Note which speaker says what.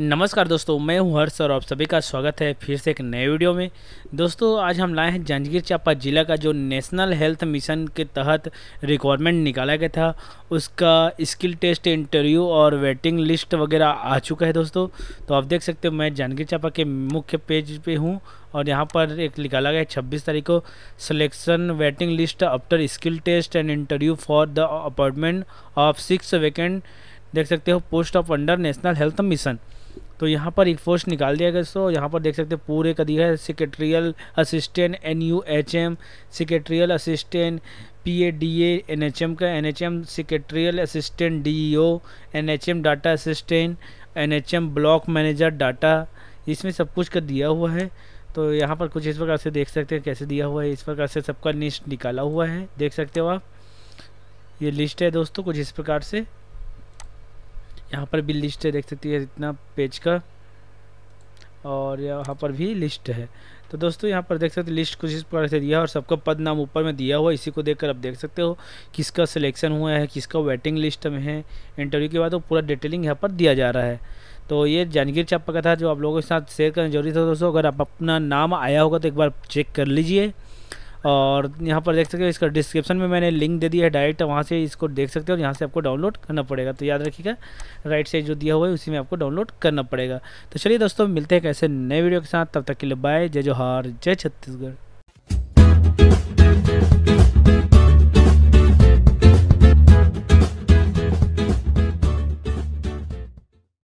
Speaker 1: नमस्कार दोस्तों मैं हूं हर्ष और आप सभी का स्वागत है फिर से एक नए वीडियो में दोस्तों आज हम लाए हैं जांजगीर चांपा ज़िला का जो नेशनल हेल्थ मिशन के तहत रिक्वायरमेंट निकाला गया था उसका स्किल टेस्ट इंटरव्यू और वेटिंग लिस्ट वगैरह आ चुका है दोस्तों तो आप देख सकते हो मैं जांजगीर चांपा के मुख्य पेज पर पे हूँ और यहाँ पर एक निकाला गया है छब्बीस तारीख को selection waiting list after skill test and interview for the appointment of six vacant देख सकते हो post of under national health mission तो यहाँ पर एक पोस्ट निकाल दिया गया दोस्तों यहाँ पर देख सकते हो पूरे का दिया है secretarial assistant N U H M secretarial assistant P A D A N H M का N H M secretarial assistant D E O N H M data assistant N H M block manager data इसमें सब कुछ का दिया हुआ है तो यहाँ पर कुछ इस प्रकार से देख सकते हैं कैसे दिया हुआ है इस प्रकार से सबका लिस्ट निकाला हुआ है देख सकते हो आप ये लिस्ट है दोस्तों कुछ इस प्रकार से यहाँ पर भी लिस्ट है देख सकती है इतना पेज का और यहाँ पर भी लिस्ट है तो दोस्तों यहाँ पर देख सकते लिस्ट कुछ इस प्रकार से दिया और सबका पद नाम ऊपर में दिया हुआ इसी को देखकर आप देख सकते हो किसका सिलेक्शन हुआ है किसका वेटिंग लिस्ट में है इंटरव्यू के बाद वो तो पूरा डिटेलिंग यहाँ पर दिया जा रहा है तो ये जानगीर चाप का था जो आप लोगों के साथ शेयर करना जरूरी था दोस्तों अगर आप अपना नाम आया होगा तो एक बार चेक कर लीजिए और यहाँ पर देख सकते हो इसका डिस्क्रिप्शन में मैंने लिंक दे दिया है डायरेक्ट वहाँ से इसको देख सकते हो और यहाँ से आपको डाउनलोड करना पड़ेगा तो याद रखिएगा राइट साइड जो दिया हुआ है उसी में आपको डाउनलोड करना पड़ेगा तो चलिए दोस्तों मिलते हैं कैसे नए वीडियो के साथ तब तक के लिए बाय जय जोहार जय छत्तीसगढ़